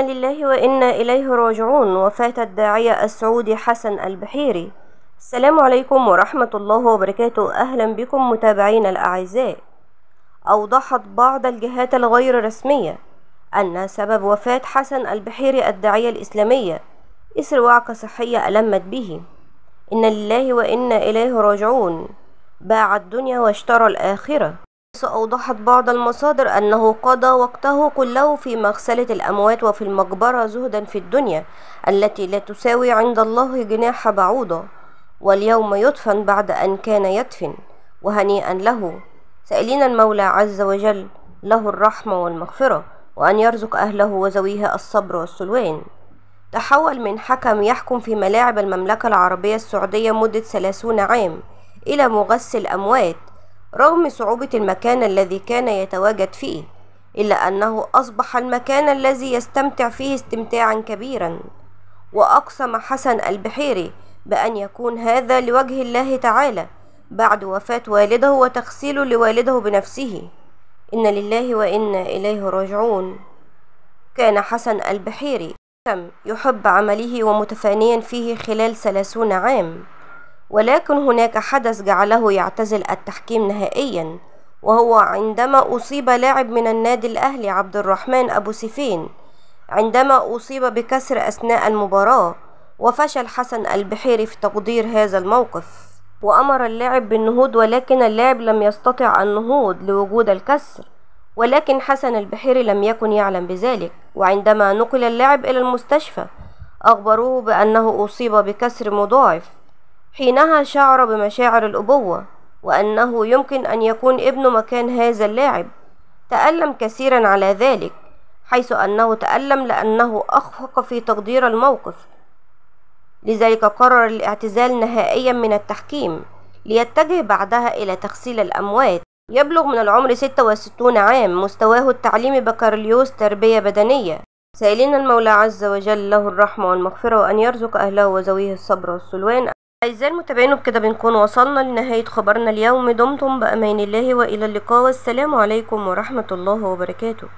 إنا لله وإنا إليه راجعون وفاة الداعية السعودي حسن البحيري السلام عليكم ورحمة الله وبركاته أهلا بكم متابعين الأعزاء أوضحت بعض الجهات الغير رسمية أن سبب وفاة حسن البحيري الداعية الإسلامية إثر وعكة صحية ألمت به إن لله وإنا إليه راجعون باع الدنيا واشترى الآخرة أوضحت بعض المصادر أنه قضى وقته كله في مغسلة الأموات وفي المقبرة زهدا في الدنيا التي لا تساوي عند الله جناح بعوضة واليوم يدفن بعد أن كان يدفن وهنيئا له سائلين المولى عز وجل له الرحمة والمغفرة وأن يرزق أهله وزويها الصبر والسلوان تحول من حكم يحكم في ملاعب المملكة العربية السعودية مدة ثلاثون عام إلى مغسل أموات رغم صعوبة المكان الذي كان يتواجد فيه إلا أنه أصبح المكان الذي يستمتع فيه استمتاعا كبيرا وأقسم حسن البحيري بأن يكون هذا لوجه الله تعالى بعد وفاة والده وتغسيله لوالده بنفسه إن لله وإنا إليه راجعون كان حسن البحيري يحب عمله ومتفانيا فيه خلال ثلاثون عام ولكن هناك حدث جعله يعتزل التحكيم نهائيا وهو عندما أصيب لاعب من النادي الأهلي عبد الرحمن أبو سيفين عندما أصيب بكسر أثناء المباراة وفشل حسن البحيري في تقدير هذا الموقف وأمر اللاعب بالنهوض ولكن اللاعب لم يستطع النهوض لوجود الكسر ولكن حسن البحيري لم يكن يعلم بذلك وعندما نقل اللاعب إلى المستشفى أخبروه بأنه أصيب بكسر مضاعف حينها شعر بمشاعر الأبوة وأنه يمكن أن يكون ابنه مكان هذا اللاعب تألم كثيرا على ذلك حيث أنه تألم لأنه أخفق في تقدير الموقف لذلك قرر الاعتزال نهائيا من التحكيم ليتجه بعدها إلى تغسيل الأموات يبلغ من العمر 66 عام مستواه التعليمي بكالوريوس تربية بدنية سائلين المولى عز وجل له الرحمة والمغفرة وأن يرزق أهله وزويه الصبر والسلوان أعزائي المتابعين بكده بنكون وصلنا لنهاية خبرنا اليوم دمتم بأمان الله وإلى اللقاء والسلام عليكم ورحمة الله وبركاته